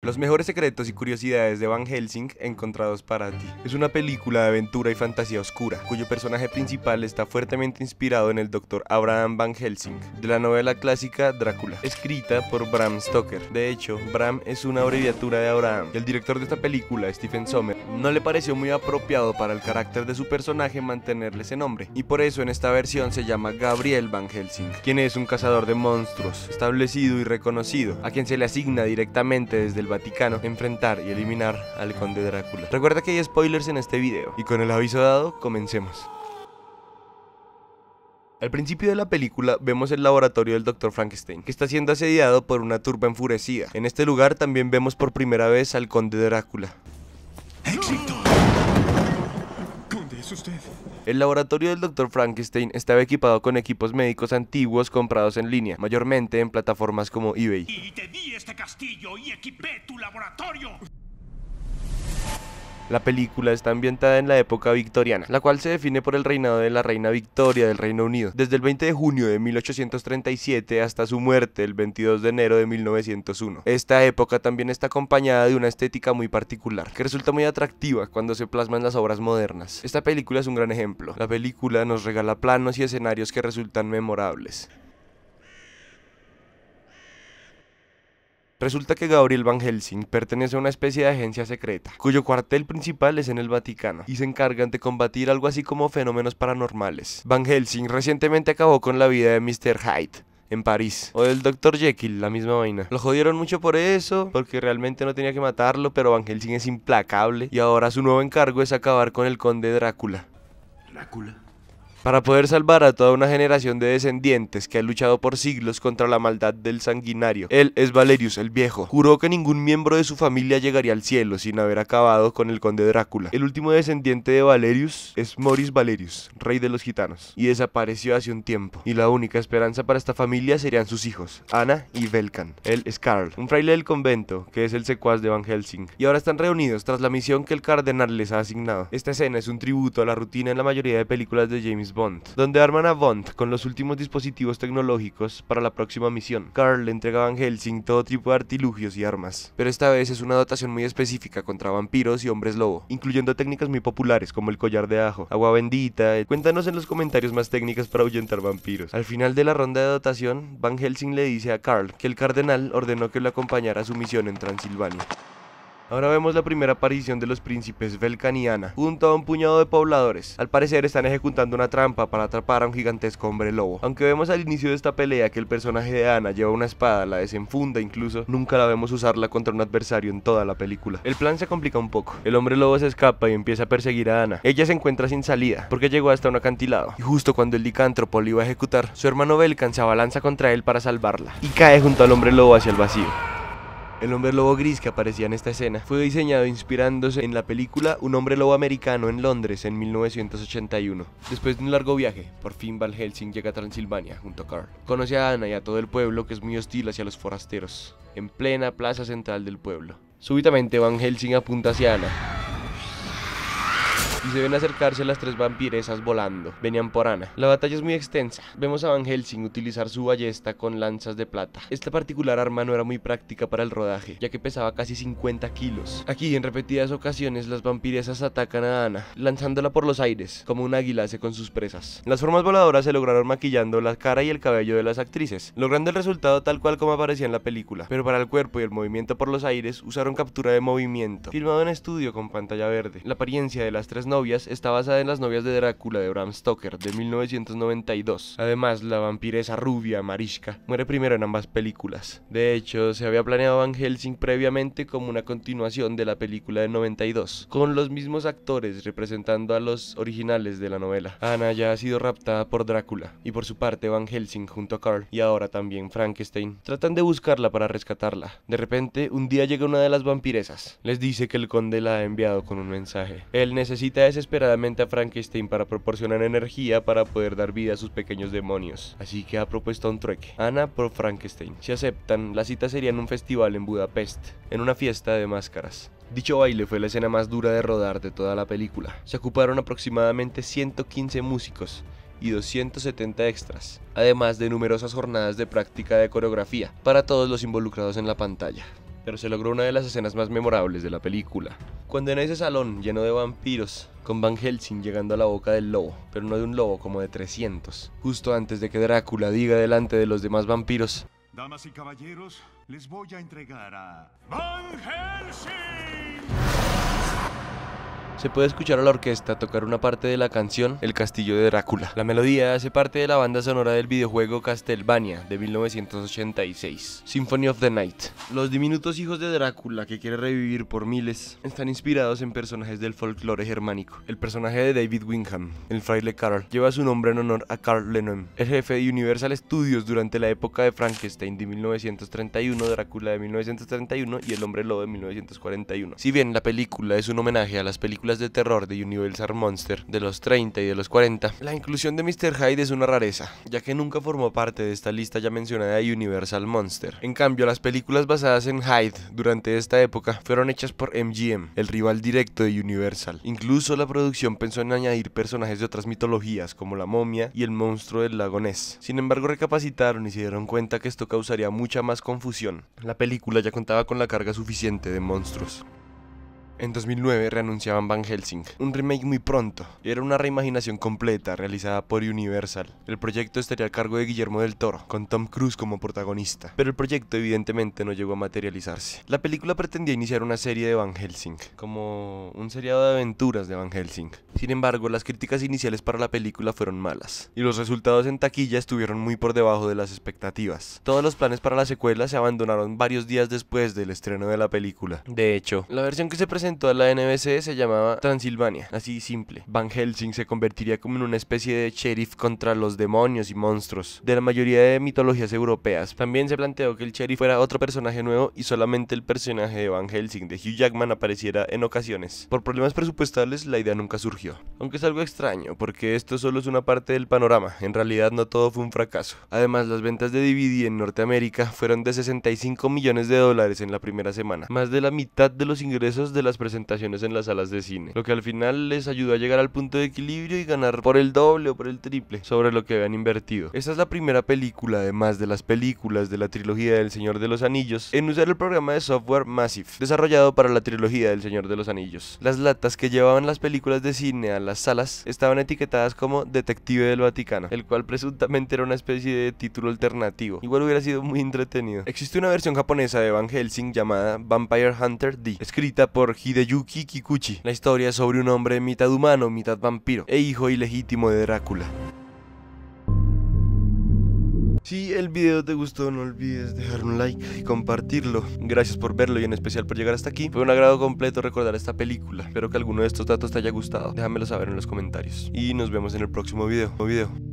Los mejores secretos y curiosidades de Van Helsing encontrados para ti. Es una película de aventura y fantasía oscura, cuyo personaje principal está fuertemente inspirado en el Dr. Abraham Van Helsing, de la novela clásica Drácula, escrita por Bram Stoker. De hecho, Bram es una abreviatura de Abraham, el director de esta película, Stephen Sommer, no le pareció muy apropiado para el carácter de su personaje mantenerle ese nombre, y por eso en esta versión se llama Gabriel Van Helsing, quien es un cazador de monstruos, establecido y reconocido, a quien se le asigna directamente desde el Vaticano enfrentar y eliminar al Conde Drácula. Recuerda que hay spoilers en este video y con el aviso dado, comencemos. Al principio de la película vemos el laboratorio del Dr. Frankenstein, que está siendo asediado por una turba enfurecida. En este lugar también vemos por primera vez al Conde Drácula. ¡Éxito! El laboratorio del Dr. Frankenstein estaba equipado con equipos médicos antiguos comprados en línea, mayormente en plataformas como eBay. este castillo y tu laboratorio. La película está ambientada en la época victoriana, la cual se define por el reinado de la reina Victoria del Reino Unido, desde el 20 de junio de 1837 hasta su muerte el 22 de enero de 1901. Esta época también está acompañada de una estética muy particular, que resulta muy atractiva cuando se plasman las obras modernas. Esta película es un gran ejemplo. La película nos regala planos y escenarios que resultan memorables. Resulta que Gabriel Van Helsing pertenece a una especie de agencia secreta, cuyo cuartel principal es en el Vaticano, y se encargan de combatir algo así como fenómenos paranormales. Van Helsing recientemente acabó con la vida de Mr. Hyde, en París. O del Dr. Jekyll, la misma vaina. Lo jodieron mucho por eso, porque realmente no tenía que matarlo, pero Van Helsing es implacable y ahora su nuevo encargo es acabar con el conde Drácula. ¿Drácula? para poder salvar a toda una generación de descendientes que ha luchado por siglos contra la maldad del sanguinario. Él es Valerius el Viejo. Juró que ningún miembro de su familia llegaría al cielo sin haber acabado con el conde Drácula. El último descendiente de Valerius es Moris Valerius, rey de los gitanos, y desapareció hace un tiempo. Y la única esperanza para esta familia serían sus hijos, Ana y Velkan. Él es Karl, un fraile del convento, que es el secuaz de Van Helsing. Y ahora están reunidos tras la misión que el cardenal les ha asignado. Esta escena es un tributo a la rutina en la mayoría de películas de James Bond, donde arman a Bond con los últimos dispositivos tecnológicos para la próxima misión. Carl le entrega a Van Helsing todo tipo de artilugios y armas, pero esta vez es una dotación muy específica contra vampiros y hombres lobo, incluyendo técnicas muy populares como el collar de ajo, agua bendita. Eh, cuéntanos en los comentarios más técnicas para ahuyentar vampiros. Al final de la ronda de dotación, Van Helsing le dice a Carl que el cardenal ordenó que lo acompañara a su misión en Transilvania. Ahora vemos la primera aparición de los príncipes Velcan y Ana, junto a un puñado de pobladores. Al parecer están ejecutando una trampa para atrapar a un gigantesco hombre lobo. Aunque vemos al inicio de esta pelea que el personaje de Ana lleva una espada, la desenfunda incluso, nunca la vemos usarla contra un adversario en toda la película. El plan se complica un poco. El hombre lobo se escapa y empieza a perseguir a Ana. Ella se encuentra sin salida, porque llegó hasta un acantilado. Y justo cuando el licántropo lo iba a ejecutar, su hermano Velcan se abalanza contra él para salvarla, y cae junto al hombre lobo hacia el vacío. El hombre lobo gris que aparecía en esta escena fue diseñado inspirándose en la película Un hombre lobo americano en Londres en 1981. Después de un largo viaje, por fin Van Helsing llega a Transilvania junto a Carl. Conoce a Anna y a todo el pueblo que es muy hostil hacia los forasteros, en plena plaza central del pueblo. Súbitamente Van Helsing apunta hacia Anna, y se ven acercarse las tres vampiresas volando. Venían por Ana. La batalla es muy extensa. Vemos a Van Helsing utilizar su ballesta con lanzas de plata. Esta particular arma no era muy práctica para el rodaje, ya que pesaba casi 50 kilos. Aquí, en repetidas ocasiones, las vampiresas atacan a Ana, lanzándola por los aires, como un águila hace con sus presas. Las formas voladoras se lograron maquillando la cara y el cabello de las actrices, logrando el resultado tal cual como aparecía en la película, pero para el cuerpo y el movimiento por los aires usaron captura de movimiento, filmado en estudio con pantalla verde. La apariencia de las tres novias está basada en las novias de Drácula de Bram Stoker de 1992. Además, la vampiresa rubia Mariska muere primero en ambas películas. De hecho, se había planeado Van Helsing previamente como una continuación de la película de 92, con los mismos actores representando a los originales de la novela. Ana ya ha sido raptada por Drácula y por su parte Van Helsing junto a Carl y ahora también Frankenstein tratan de buscarla para rescatarla. De repente, un día llega una de las vampiresas. Les dice que el conde la ha enviado con un mensaje. Él necesita desesperadamente a Frankenstein para proporcionar energía para poder dar vida a sus pequeños demonios, así que ha propuesto un trueque. Ana por Frankenstein. Si aceptan, la cita sería en un festival en Budapest, en una fiesta de máscaras. Dicho baile fue la escena más dura de rodar de toda la película. Se ocuparon aproximadamente 115 músicos y 270 extras, además de numerosas jornadas de práctica de coreografía para todos los involucrados en la pantalla pero se logró una de las escenas más memorables de la película. Cuando en ese salón lleno de vampiros, con Van Helsing llegando a la boca del lobo, pero no de un lobo como de 300, justo antes de que Drácula diga delante de los demás vampiros, Damas y caballeros, les voy a entregar a Van Helsing se puede escuchar a la orquesta tocar una parte de la canción El Castillo de Drácula. La melodía hace parte de la banda sonora del videojuego Castlevania de 1986, Symphony of the Night. Los diminutos hijos de Drácula que quiere revivir por miles están inspirados en personajes del folclore germánico. El personaje de David Wingham, el fraile Carl, lleva su nombre en honor a Carl Lennon, el jefe de Universal Studios durante la época de Frankenstein de 1931, Drácula de 1931 y El Hombre Lobo de 1941. Si bien la película es un homenaje a las películas de terror de Universal Monster de los 30 y de los 40, la inclusión de Mr. Hyde es una rareza, ya que nunca formó parte de esta lista ya mencionada de Universal Monster. En cambio, las películas basadas en Hyde durante esta época fueron hechas por MGM, el rival directo de Universal. Incluso la producción pensó en añadir personajes de otras mitologías como la momia y el monstruo del lago Ness. Sin embargo, recapacitaron y se dieron cuenta que esto causaría mucha más confusión. La película ya contaba con la carga suficiente de monstruos. En 2009 reanunciaban Van Helsing, un remake muy pronto. Era una reimaginación completa realizada por Universal. El proyecto estaría a cargo de Guillermo del Toro, con Tom Cruise como protagonista, pero el proyecto evidentemente no llegó a materializarse. La película pretendía iniciar una serie de Van Helsing, como un seriado de aventuras de Van Helsing. Sin embargo, las críticas iniciales para la película fueron malas, y los resultados en taquilla estuvieron muy por debajo de las expectativas. Todos los planes para la secuela se abandonaron varios días después del estreno de la película. De hecho, la versión que se presentó en toda la NBC se llamaba Transilvania, así simple. Van Helsing se convertiría como en una especie de sheriff contra los demonios y monstruos de la mayoría de mitologías europeas. También se planteó que el sheriff fuera otro personaje nuevo y solamente el personaje de Van Helsing de Hugh Jackman apareciera en ocasiones. Por problemas presupuestales la idea nunca surgió. Aunque es algo extraño, porque esto solo es una parte del panorama, en realidad no todo fue un fracaso. Además, las ventas de DVD en Norteamérica fueron de 65 millones de dólares en la primera semana, más de la mitad de los ingresos de las presentaciones en las salas de cine, lo que al final les ayudó a llegar al punto de equilibrio y ganar por el doble o por el triple sobre lo que habían invertido. Esta es la primera película, además de las películas de la trilogía del Señor de los Anillos, en usar el programa de software Massive, desarrollado para la trilogía del Señor de los Anillos. Las latas que llevaban las películas de cine a las salas estaban etiquetadas como Detective del Vaticano, el cual presuntamente era una especie de título alternativo. Igual hubiera sido muy entretenido. Existe una versión japonesa de Van Helsing llamada Vampire Hunter D, escrita por de Yuki Kikuchi, la historia sobre un hombre mitad humano, mitad vampiro e hijo ilegítimo de Drácula. Si el video te gustó no olvides dejar un like y compartirlo. Gracias por verlo y en especial por llegar hasta aquí. Fue un agrado completo recordar esta película. Espero que alguno de estos datos te haya gustado. Déjamelo saber en los comentarios. Y nos vemos en el próximo video. video.